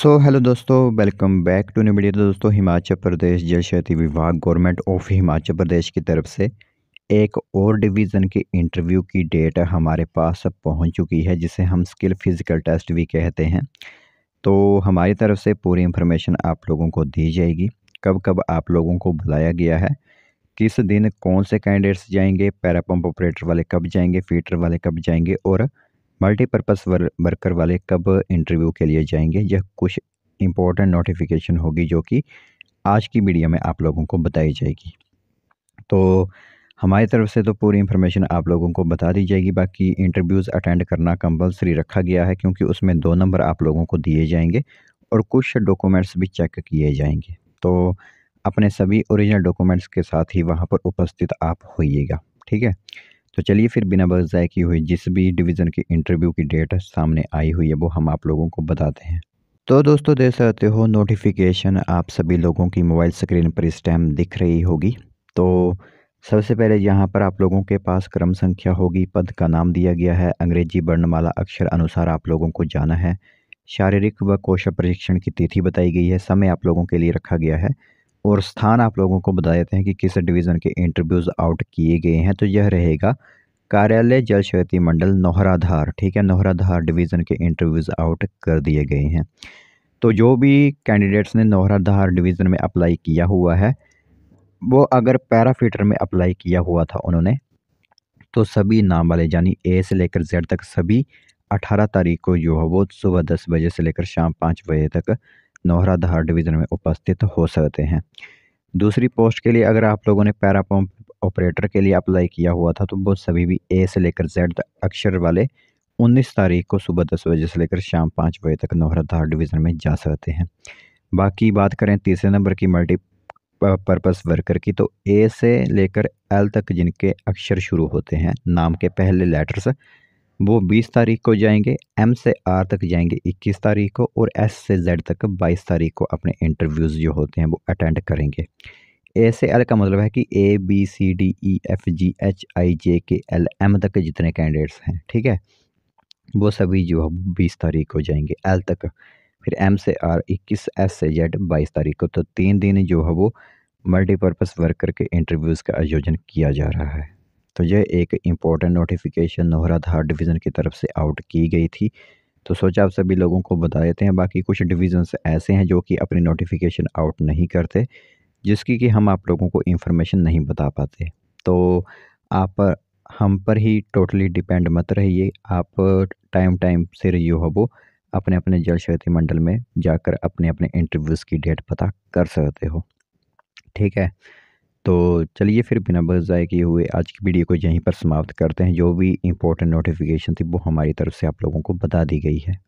सो hello दोस्तों welcome back to new media तो दोस्तों हिमाचल प्रदेश जल शक्ति विभाग गवर्नमेंट ऑफ हिमाचल प्रदेश की तरफ से एक और डिवीज़न के इंटरव्यू की डेट हमारे पास पहुंच चुकी है जिसे हम स्किल फिज़िकल टेस्ट भी कहते हैं तो हमारी तरफ से पूरी इंफॉर्मेशन आप लोगों को दी जाएगी कब कब आप लोगों को बुलाया गया है किस दिन कौन से कैंडिडेट्स जाएंगे पैरापम्प ऑपरेटर वाले कब जाएंगे फीटर वाले कब जाएंगे और मल्टीपर्पज़ वर्कर वाले कब इंटरव्यू के लिए जाएंगे यह कुछ इम्पोर्टेंट नोटिफिकेशन होगी जो कि आज की मीडिया में आप लोगों को बताई जाएगी तो हमारी तरफ से तो पूरी इन्फॉर्मेशन आप लोगों को बता दी जाएगी बाकी इंटरव्यूज़ अटेंड करना कंपलसरी रखा गया है क्योंकि उसमें दो नंबर आप लोगों को दिए जाएंगे और कुछ डॉक्यूमेंट्स भी चेक किए जाएंगे तो अपने सभी ओरिजिनल डॉक्यूमेंट्स के साथ ही वहाँ पर उपस्थित आप होइएगा ठीक है तो चलिए फिर बिना बस की हुई जिस भी डिवीज़न की इंटरव्यू की डेट सामने आई हुई है वो हम आप लोगों को बताते हैं तो दोस्तों देख सकते हो नोटिफिकेशन आप सभी लोगों की मोबाइल स्क्रीन पर इस टाइम दिख रही होगी तो सबसे पहले यहाँ पर आप लोगों के पास क्रम संख्या होगी पद का नाम दिया गया है अंग्रेजी वर्णमाला अक्षर अनुसार आप लोगों को जाना है शारीरिक व कौशल प्रशिक्षण की तिथि बताई गई है समय आप लोगों के लिए रखा गया है और स्थान आप लोगों को बता देते हैं कि किस डिवीज़न के इंटरव्यूज़ आउट किए गए हैं तो यह रहेगा कार्यालय जल शक्ति मंडल नोहराधार ठीक है नोहराधार डिवीज़न के इंटरव्यूज़ आउट कर दिए गए हैं तो जो भी कैंडिडेट्स ने नोहराधार डिवीज़न में अप्लाई किया हुआ है वो अगर पैराफीटर में अप्लाई किया हुआ था उन्होंने तो सभी नाम वाले यानी ए से लेकर जेड तक सभी 18 तारीख को जो है वो सुबह दस बजे से लेकर शाम पाँच बजे तक नौहराधार डिवीज़न में उपस्थित हो सकते हैं दूसरी पोस्ट के लिए अगर आप लोगों ने पैरा पम्प ऑपरेटर के लिए अप्लाई किया हुआ था तो वो सभी भी ए से लेकर जेड अक्षर वाले 19 तारीख को सुबह दस बजे से लेकर शाम पाँच बजे तक धार डिवीज़न में जा सकते हैं बाकी बात करें तीसरे नंबर की मल्टी पर्पस वर्कर की तो ए से लेकर एल तक जिनके अक्षर शुरू होते हैं नाम के पहले लेटर्स वो 20 तारीख को जाएंगे एम से आर तक जाएंगे 21 तारीख को और एस से जेड तक 22 तारीख को अपने इंटरव्यूज़ जो होते हैं वो अटेंड करेंगे ए से एल का मतलब है कि A B C D E F G H I J K L M तक जितने कैंडिडेट्स हैं ठीक है वो सभी जो है बीस तारीख को जाएंगे एल तक फिर एम से आर इक्कीस एस से जेड बाईस तारीख को तो तीन दिन जो है वो मल्टीपर्पज़ वर्कर के इंटरव्यूज़ का आयोजन किया जा रहा है तो यह एक इम्पोर्टेंट नोटिफिकेशन नौहराधार डिवीज़न की तरफ से आउट की गई थी तो सोचा आप सभी लोगों को बता देते हैं बाकी कुछ डिवीज़न्स ऐसे हैं जो कि अपनी नोटिफिकेशन आउट नहीं करते जिसकी कि हम आप लोगों को इन्फॉर्मेशन नहीं बता पाते तो आप हम पर ही टोटली डिपेंड मत रहिए आप टाइम टाइम से रिव्यू वो अपने अपने जल शक्ति मंडल में जाकर अपने अपने इंटरव्यूज़ की डेट पता कर सकते हो ठीक है तो चलिए फिर बिना बस जाए किए हुए आज की वीडियो को यहीं पर समाप्त करते हैं जो भी इम्पोर्टेंट नोटिफिकेशन थी वो हमारी तरफ से आप लोगों को बता दी गई है